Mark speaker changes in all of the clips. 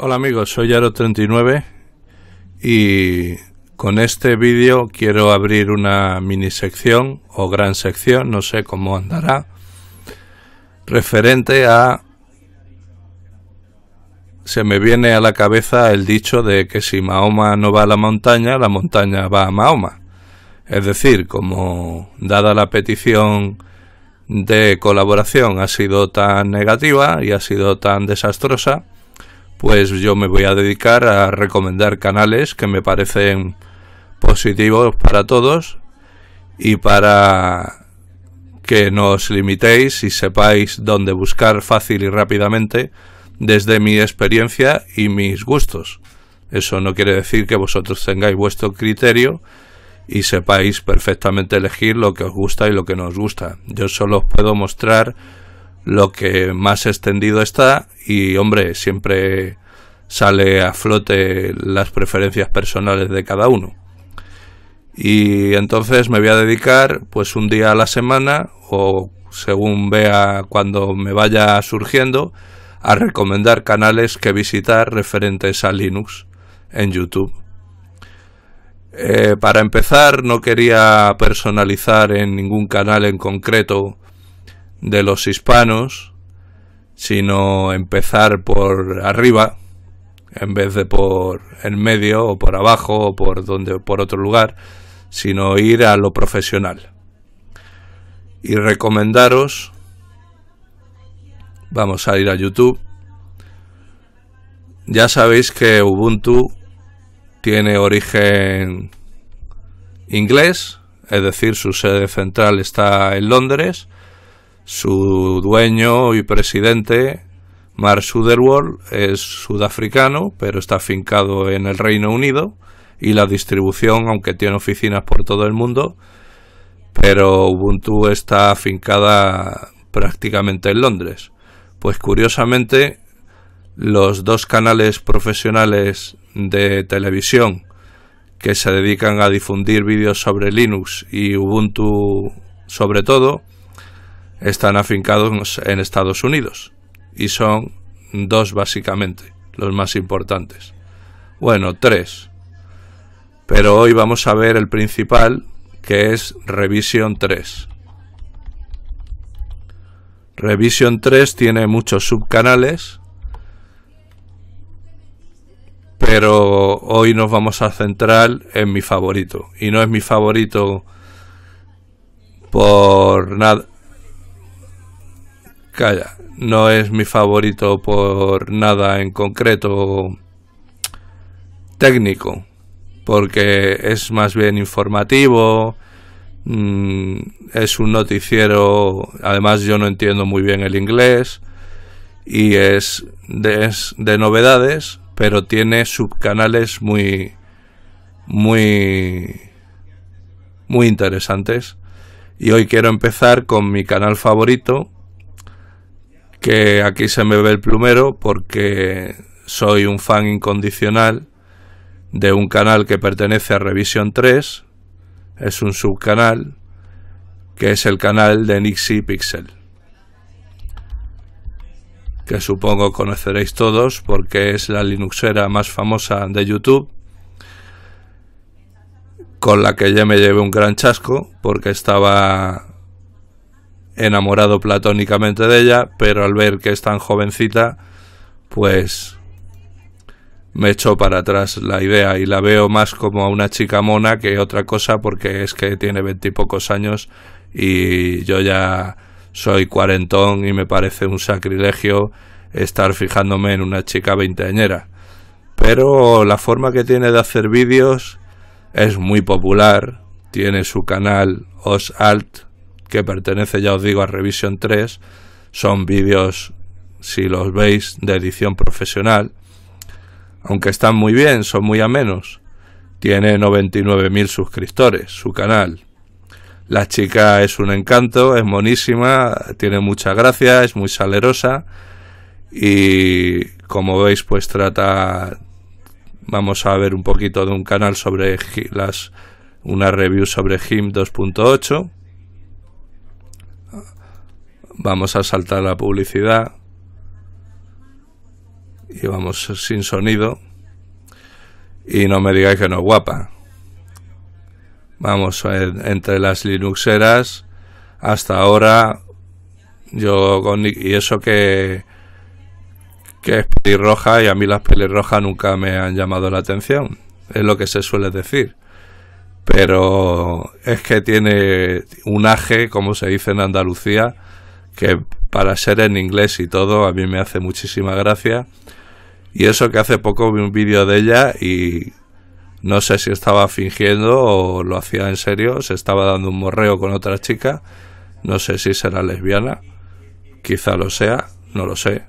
Speaker 1: Hola amigos, soy Yaro39 y con este vídeo quiero abrir una mini sección o gran sección, no sé cómo andará, referente a... Se me viene a la cabeza el dicho de que si Mahoma no va a la montaña, la montaña va a Mahoma. Es decir, como dada la petición de colaboración ha sido tan negativa y ha sido tan desastrosa, pues yo me voy a dedicar a recomendar canales que me parecen positivos para todos y para que no os limitéis y sepáis dónde buscar fácil y rápidamente desde mi experiencia y mis gustos. Eso no quiere decir que vosotros tengáis vuestro criterio y sepáis perfectamente elegir lo que os gusta y lo que no os gusta. Yo solo os puedo mostrar lo que más extendido está y hombre, siempre sale a flote las preferencias personales de cada uno. Y entonces me voy a dedicar pues un día a la semana o según vea cuando me vaya surgiendo a recomendar canales que visitar referentes a Linux en YouTube. Eh, para empezar, no quería personalizar en ningún canal en concreto de los hispanos, sino empezar por arriba en vez de por en medio o por abajo o por donde por otro lugar, sino ir a lo profesional. Y recomendaros vamos a ir a YouTube. Ya sabéis que Ubuntu tiene origen inglés, es decir, su sede central está en Londres su dueño y presidente, Mark Sutherworld, es sudafricano, pero está afincado en el Reino Unido y la distribución, aunque tiene oficinas por todo el mundo, pero Ubuntu está afincada prácticamente en Londres. Pues curiosamente, los dos canales profesionales de televisión que se dedican a difundir vídeos sobre Linux y Ubuntu sobre todo, están afincados en Estados Unidos y son dos básicamente, los más importantes. Bueno, tres. Pero hoy vamos a ver el principal, que es Revision 3. Revision 3 tiene muchos subcanales, pero hoy nos vamos a centrar en mi favorito. Y no es mi favorito por nada, Calla, no es mi favorito por nada en concreto técnico, porque es más bien informativo, mm, es un noticiero, además yo no entiendo muy bien el inglés, y es de, es de novedades, pero tiene subcanales muy, muy, muy interesantes. Y hoy quiero empezar con mi canal favorito, que aquí se me ve el plumero porque soy un fan incondicional de un canal que pertenece a revisión 3, es un subcanal, que es el canal de Nixie Pixel, que supongo conoceréis todos porque es la Linuxera más famosa de YouTube, con la que ya me llevé un gran chasco porque estaba enamorado platónicamente de ella, pero al ver que es tan jovencita, pues me echó para atrás la idea y la veo más como a una chica mona que otra cosa porque es que tiene veintipocos años y yo ya soy cuarentón y me parece un sacrilegio estar fijándome en una chica veinteañera. Pero la forma que tiene de hacer vídeos es muy popular, tiene su canal Osalt que pertenece, ya os digo, a Revision 3. Son vídeos, si los veis, de edición profesional. Aunque están muy bien, son muy amenos. Tiene 99.000 suscriptores, su canal. La chica es un encanto, es monísima, tiene mucha gracia, es muy salerosa y como veis pues trata vamos a ver un poquito de un canal sobre las una review sobre Him 2.8 Vamos a saltar la publicidad. Y vamos sin sonido. Y no me digáis que no es guapa. Vamos, entre las Linuxeras, hasta ahora, yo con, y eso que, que es pelirroja y a mí las pelirrojas nunca me han llamado la atención. Es lo que se suele decir. Pero es que tiene un aje, como se dice en Andalucía, que para ser en inglés y todo a mí me hace muchísima gracia. Y eso que hace poco vi un vídeo de ella y no sé si estaba fingiendo o lo hacía en serio, se estaba dando un morreo con otra chica, no sé si será lesbiana, quizá lo sea, no lo sé.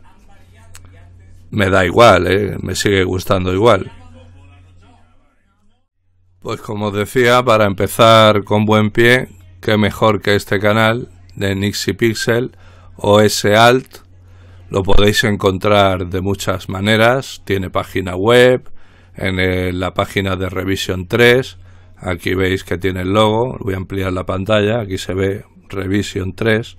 Speaker 1: Me da igual, ¿eh? me sigue gustando igual. Pues como decía, para empezar con buen pie, qué mejor que este canal de Nixie Pixel OS alt Lo podéis encontrar de muchas maneras. Tiene página web, en la página de Revision 3. Aquí veis que tiene el logo. Voy a ampliar la pantalla. Aquí se ve Revision 3.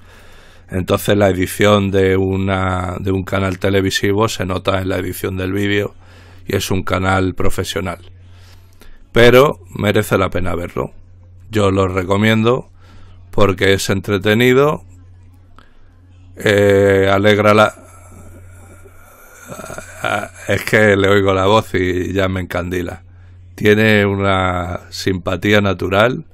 Speaker 1: Entonces la edición de, una, de un canal televisivo se nota en la edición del vídeo y es un canal profesional. Pero merece la pena verlo. Yo lo recomiendo porque es entretenido, eh, alegra la... Es que le oigo la voz y ya me encandila. Tiene una simpatía natural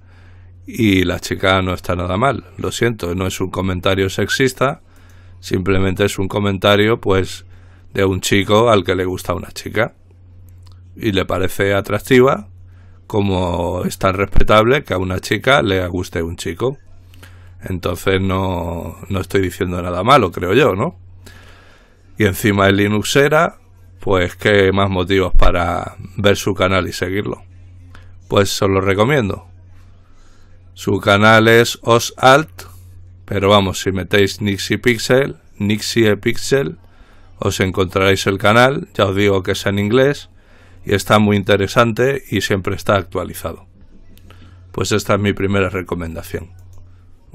Speaker 1: y la chica no está nada mal. Lo siento, no es un comentario sexista, simplemente es un comentario pues de un chico al que le gusta una chica y le parece atractiva como es tan respetable que a una chica le guste un chico. Entonces no, no estoy diciendo nada malo, creo yo, ¿no? Y encima el era pues qué más motivos para ver su canal y seguirlo. Pues os lo recomiendo. Su canal es OsAlt, pero vamos, si metéis Nixie Pixel, Nixie Pixel, os encontraréis el canal, ya os digo que es en inglés, y está muy interesante y siempre está actualizado. Pues esta es mi primera recomendación.